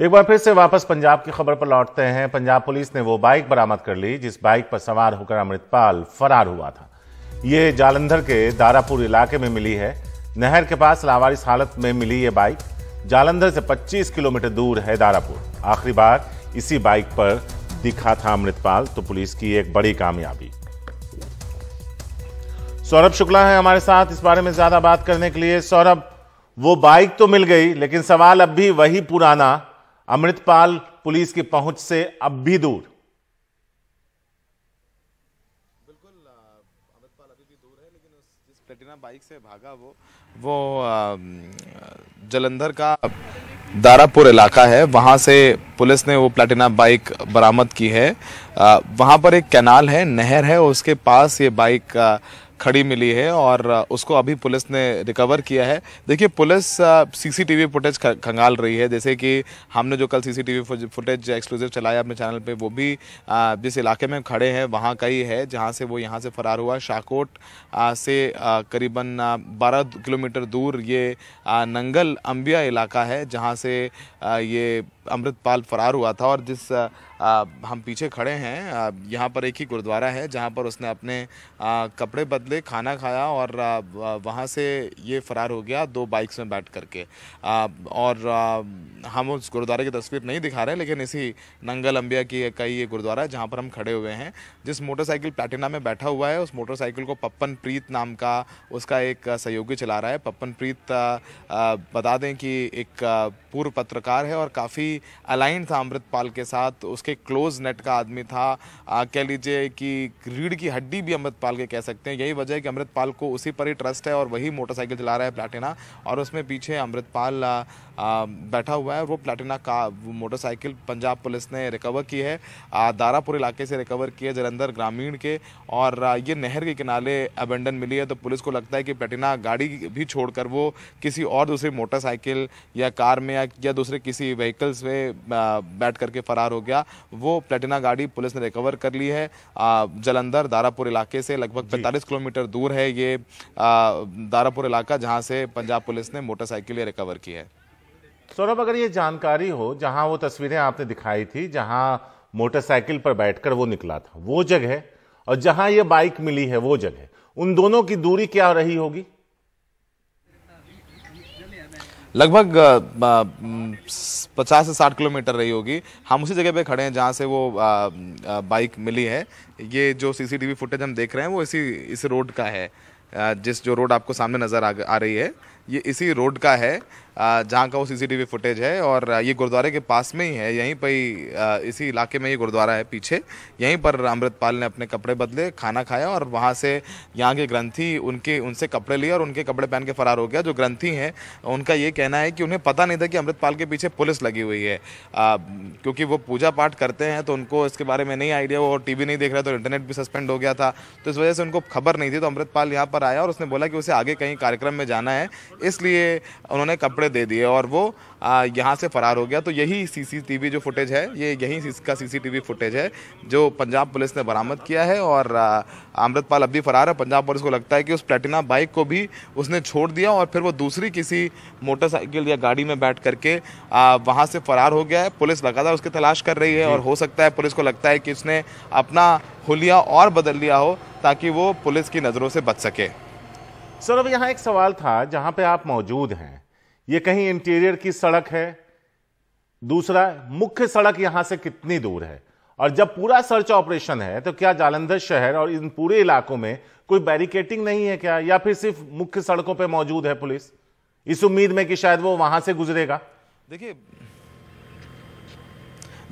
एक बार फिर से वापस पंजाब की खबर पर लौटते हैं पंजाब पुलिस ने वो बाइक बरामद कर ली जिस बाइक पर सवार होकर अमृतपाल फरार हुआ था ये जालंधर के दारापुर इलाके में मिली है नहर के पास लावारिस हालत में मिली ये बाइक जालंधर से 25 किलोमीटर दूर है दारापुर आखिरी बार इसी बाइक पर दिखा था अमृतपाल तो पुलिस की एक बड़ी कामयाबी सौरभ शुक्ला है हमारे साथ इस बारे में ज्यादा बात करने के लिए सौरभ वो बाइक तो मिल गई लेकिन सवाल अब भी वही पुराना अमृतपाल पुलिस की पहुंच से अब भी दूर बिल्कुल अमृतपाल अभी भी दूर है लेकिन उस जिस प्लेटिना बाइक से भागा वो वो जलंधर का दारापुर इलाका है वहाँ से पुलिस ने वो प्लेटिना बाइक बरामद की है वहाँ पर एक कैनाल है नहर है उसके पास ये बाइक खड़ी मिली है और उसको अभी पुलिस ने रिकवर किया है देखिए पुलिस सीसीटीवी फुटेज खंगाल रही है जैसे कि हमने जो कल सीसीटीवी फुटेज एक्सक्लूसिव चलाया अपने चैनल पे वो भी जिस इलाके में खड़े हैं वहाँ का ही है जहाँ से वो यहाँ से फरार हुआ शाकोट से करीबन बारह किलोमीटर दूर ये नंगल अम्बिया इलाका है जहाँ से ये अमृतपाल फरार हुआ था और जिस आ, हम पीछे खड़े हैं यहाँ पर एक ही गुरुद्वारा है जहाँ पर उसने अपने आ, कपड़े बदले खाना खाया और आ, वहाँ से ये फ़रार हो गया दो बाइक्स में बैठ करके आ, और आ, हम उस गुरुद्वारे की तस्वीर नहीं दिखा रहे लेकिन इसी नंगल अम्बिया की का ये गुरुद्वारा है जहाँ पर हम खड़े हुए हैं जिस मोटरसाइकिल प्लेटिना में बैठा हुआ है उस मोटरसाइकिल को पप्पन प्रीत नाम का उसका एक सहयोगी चला रहा है पप्पन प्रीत बता दें कि एक पूर्व पत्रकार है और काफ़ी अलाइन था अमृतपाल के साथ उसके क्लोज नेट का आदमी था आ, कह लीजिए कि रीढ़ की हड्डी भी अमृतपाल के कह सकते हैं यही वजह है कि अमृतपाल को उसी पर ही ट्रस्ट है और वही मोटरसाइकिल चला रहा है प्लाटिना और उसमें पीछे अमृतपाल बैठा हुआ है वो प्लाटिना का मोटरसाइकिल पंजाब पुलिस ने रिकवर की है दारापुर इलाके से रिकवर किया जलंधर ग्रामीण के और ये नहर के किनारे अबेंडन मिली है तो पुलिस को लगता है कि प्लेटिना गाड़ी भी छोड़कर वो किसी और दूसरे मोटरसाइकिल या कार में या, या दूसरे किसी व्हीकल्स उसमें बैठ करके फरार हो गया वो प्लेटिना गाड़ी पुलिस ने रिकवर कर ली है जलंधर दारापुर इलाके से लगभग पैंतालीस किलोमीटर दूर है ये दारापुर इलाका जहाँ से पंजाब पुलिस ने मोटरसाइकिल रिकवर की है सौरभ अगर ये जानकारी हो जहाँ वो तस्वीरें आपने दिखाई थी जहाँ मोटरसाइकिल पर बैठकर वो निकला था वो जगह और जहाँ ये बाइक मिली है वो जगह उन दोनों की दूरी क्या रही होगी लगभग पचास से साठ किलोमीटर रही होगी हम उसी जगह पे खड़े हैं जहाँ से वो बाइक मिली है ये जो सीसीटीवी फुटेज हम देख रहे हैं वो इसी इस रोड का है जिस जो रोड आपको सामने नज़र आ, आ रही है ये इसी रोड का है जहाँ का वो सीसीटीवी फुटेज है और ये गुरुद्वारे के पास में ही है यहीं पर ही इसी इलाके में ये गुरुद्वारा है पीछे यहीं पर अमृतपाल ने अपने कपड़े बदले खाना खाया और वहाँ से यहाँ के ग्रंथी उनके उनसे कपड़े लिए और उनके कपड़े पहन के फरार हो गया जो ग्रंथी हैं उनका ये कहना है कि उन्हें पता नहीं था कि अमृतपाल के पीछे पुलिस लगी हुई है आ, क्योंकि वो पूजा पाठ करते हैं तो उनको इसके बारे में नहीं आइडिया वो टी नहीं देख रहा तो इंटरनेट भी सस्पेंड हो गया था तो इस वजह से उनको खबर नहीं थी तो अमृतपाल यहाँ पर आया और उसने बोला कि उसे आगे कहीं कार्यक्रम में जाना है इसलिए उन्होंने कपड़े दे दिए और वो यहाँ से फरार हो गया तो यही सीसीटीवी जो फुटेज है ये यही इसका सीसीटीवी फुटेज है जो पंजाब पुलिस ने बरामद किया है और अमृतपाल अब भी फरार है पंजाब पुलिस को लगता है कि उस प्लेटिना बाइक को भी उसने छोड़ दिया और फिर वो दूसरी किसी मोटरसाइकिल या गाड़ी में बैठ करके वहाँ से फरार हो गया है पुलिस लगातार उसकी तलाश कर रही है और हो सकता है पुलिस को लगता है कि उसने अपना हुलिया और बदल लिया हो ताकि वो पुलिस की नज़रों से बच सके सर अब यहाँ एक सवाल था जहाँ पे आप मौजूद हैं ये कहीं इंटीरियर की सड़क है दूसरा मुख्य सड़क यहाँ से कितनी दूर है और जब पूरा सर्च ऑपरेशन है तो क्या जालंधर शहर और इन पूरे इलाकों में कोई बैरिकेटिंग नहीं है क्या या फिर सिर्फ मुख्य सड़कों पर मौजूद है पुलिस इस उम्मीद में कि शायद वो वहां से गुजरेगा देखिए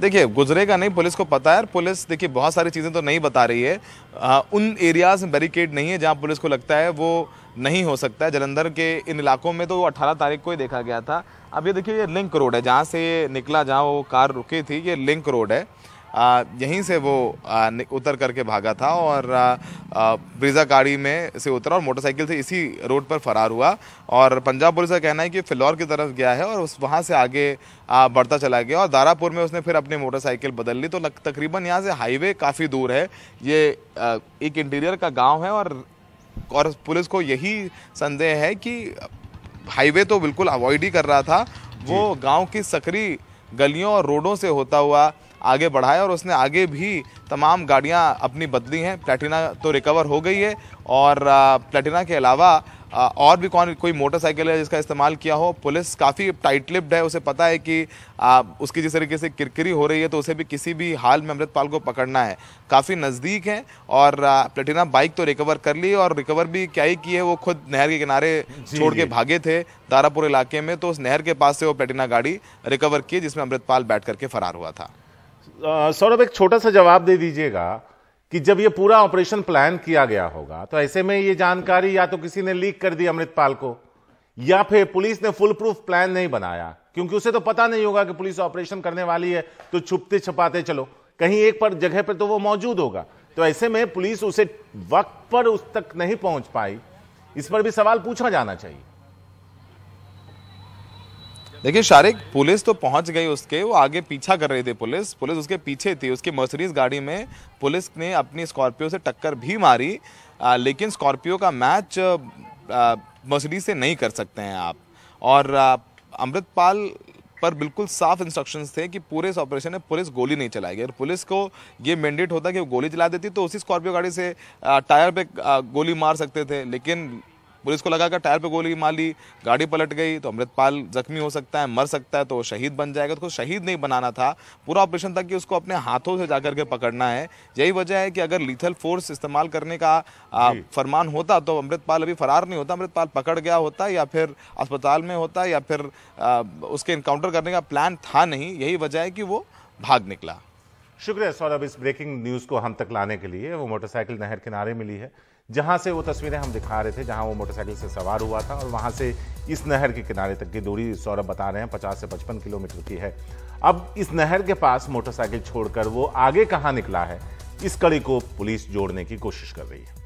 देखिए गुजरेगा नहीं पुलिस को पता है पुलिस देखिए बहुत सारी चीज़ें तो नहीं बता रही है आ, उन एरियाज़ में बैरिकेड नहीं है जहाँ पुलिस को लगता है वो नहीं हो सकता है जलंधर के इन इलाकों में तो वो अट्ठारह तारीख को ही देखा गया था अब ये देखिए ये लिंक रोड है जहाँ से ये निकला जहाँ वो कार रुकी थी ये लिंक रोड है आ, यहीं से वो आ, उतर करके भागा था और ब्रिजा गाड़ी में से उतरा और मोटरसाइकिल से इसी रोड पर फरार हुआ और पंजाब पुलिस का कहना है कि फिलौर की तरफ गया है और उस वहाँ से आगे आ, बढ़ता चला गया और दारापुर में उसने फिर अपनी मोटरसाइकिल बदल ली तो तकरीबन यहाँ से हाईवे काफ़ी दूर है ये एक इंटीरियर का गाँव है और और पुलिस को यही संदेह है कि हाईवे तो बिल्कुल अवॉइड ही कर रहा था वो गांव की सकरी गलियों और रोडों से होता हुआ आगे बढ़ाया और उसने आगे भी तमाम गाड़ियां अपनी बदली हैं प्लेटिना तो रिकवर हो गई है और प्लेटिना के अलावा और भी कौन कोई मोटरसाइकिल है जिसका इस्तेमाल किया हो पुलिस काफ़ी टाइट लिप्ड है उसे पता है कि आ, उसकी जिस तरीके से किरकिरी हो रही है तो उसे भी किसी भी हाल में अमृतपाल को पकड़ना है काफ़ी नज़दीक है और प्लेटिना बाइक तो रिकवर कर ली और रिकवर भी क्या ही की है वो खुद नहर के किनारे छोड़ के भागे थे दारापुर इलाके में तो उस नहर के पास से वो प्लेटिना गाड़ी रिकवर की जिसमें अमृतपाल बैठ करके फरार हुआ था सौरभ एक छोटा सा जवाब दे दीजिएगा कि जब ये पूरा ऑपरेशन प्लान किया गया होगा तो ऐसे में ये जानकारी या तो किसी ने लीक कर दी अमृतपाल को या फिर पुलिस ने फुल प्रूफ प्लान नहीं बनाया क्योंकि उसे तो पता नहीं होगा कि पुलिस ऑपरेशन करने वाली है तो छुपते छुपाते चलो कहीं एक पर जगह पर तो वो मौजूद होगा तो ऐसे में पुलिस उसे वक्त पर उस तक नहीं पहुंच पाई इस पर भी सवाल पूछा जाना चाहिए देखिए शारिक पुलिस तो पहुंच गई उसके वो आगे पीछा कर रही थी पुलिस पुलिस उसके पीछे थी उसकी मर्सरीज गाड़ी में पुलिस ने अपनी स्कॉर्पियो से टक्कर भी मारी आ, लेकिन स्कॉर्पियो का मैच मर्सडीज से नहीं कर सकते हैं आप और अमृतपाल पर बिल्कुल साफ इंस्ट्रक्शंस थे कि पूरे इस ऑपरेशन में पुलिस गोली नहीं चलाएगी अगर पुलिस को ये मैंडेट होता कि वो गोली चला देती तो उसी स्कॉर्पियो गाड़ी से टायर पे गोली मार सकते थे लेकिन पुलिस को लगा कि टायर पे गोली मार ली गाड़ी पलट गई तो अमृतपाल जख्मी हो सकता है मर सकता है तो शहीद बन जाएगा तो उसको शहीद नहीं बनाना था पूरा ऑपरेशन था कि उसको अपने हाथों से जाकर के पकड़ना है यही वजह है कि अगर लीथल फोर्स इस्तेमाल करने का फरमान होता तो अमृतपाल अभी फरार नहीं होता अमृतपाल पकड़ गया होता या फिर अस्पताल में होता या फिर उसके इनकाउंटर करने का प्लान था नहीं यही वजह है कि वो भाग निकला शुक्रिया सौरभ इस ब्रेकिंग न्यूज़ को हम तक लाने के लिए वो मोटरसाइकिल नहर किनारे मिली है जहाँ से वो तस्वीरें हम दिखा रहे थे जहाँ वो मोटरसाइकिल से सवार हुआ था और वहाँ से इस नहर के किनारे तक की दूरी सौरभ बता रहे हैं पचास से पचपन किलोमीटर की है अब इस नहर के पास मोटरसाइकिल छोड़कर वो आगे कहाँ निकला है इस कड़ी को पुलिस जोड़ने की कोशिश कर रही है